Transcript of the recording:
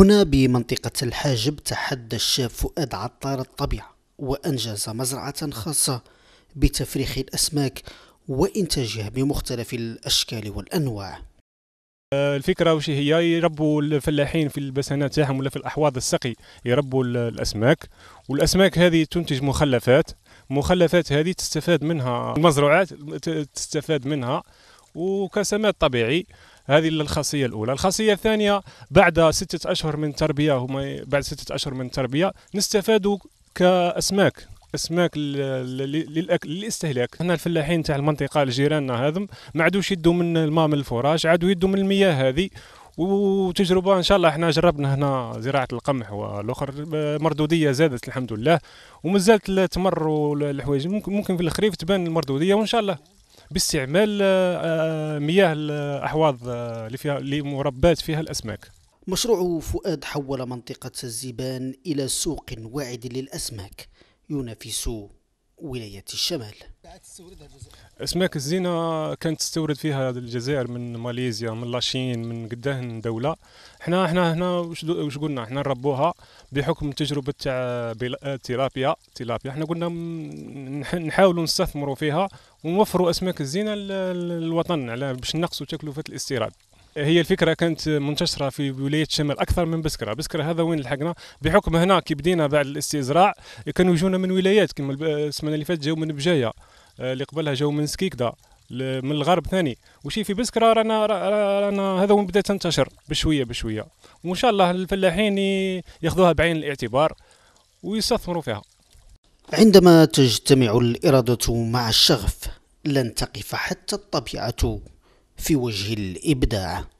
هنا بمنطقة الحاجب تحدى الشاب فؤاد عطار الطبيعة وأنجز مزرعة خاصة بتفريخ الأسماك وإنتاجها بمختلف الأشكال والأنواع آه، الفكره واش هي يربوا الفلاحين في البسانات تاعهم ولا في الاحواض السقي يربوا الاسماك والاسماك هذه تنتج مخلفات المخلفات هذه تستفاد منها المزروعات تستفاد منها وكسمات طبيعي هذه الخاصيه الاولى الخاصيه الثانيه بعد ستة اشهر من تربيه هما بعد ستة اشهر من تربيه نستفادوا كاسماك اسماك للاكل للاستهلاك هنا الفلاحين تاع المنطقه الجيراننا هذم ما عادوش يدوا من الماء من الفراش عادوا يدوا من المياه هذه وتجربه ان شاء الله احنا جربنا هنا زراعه القمح والاخر مردوديه زادت الحمد لله ومازالت التمر والحوايج ممكن في الخريف تبان المردوديه وان شاء الله باستعمال آه، آه، مياه الاحواض آه، اللي فيها اللي مربات فيها الاسماك مشروع فؤاد حول منطقة الزبان إلى سوق واعد للأسماك ينافس ولايه الشمال اسماك الزينة كانت تستورد فيها الجزائر من ماليزيا من لاشين من قدهن دولة احنا احنا هنا واش قلنا احنا نربوها بحكم تجربة تاع تيلابيا تيلابيا احنا قلنا نحاولوا نستثمروا فيها ونوفروا اسماك الزينة للوطن على باش نقصوا تكلفة الاستيراد هي الفكره كانت منتشره في ولايه الشمال اكثر من بسكره بسكره هذا وين لحقنا بحكم هنا كي بدينا بعد الاستزراع كانوا يجونا من ولايات كما السمانه اللي فاتت جاو من بجايه آه، اللي قبلها جاو من سكيكدا من الغرب ثاني وشي في بسكره رانا رانا هذا وين بدات تنتشر بشويه بشويه وان شاء الله الفلاحين ياخذوها بعين الاعتبار ويستثمروا فيها عندما تجتمع الاراده مع الشغف لن تقف حتى الطبيعه في وجه الإبداع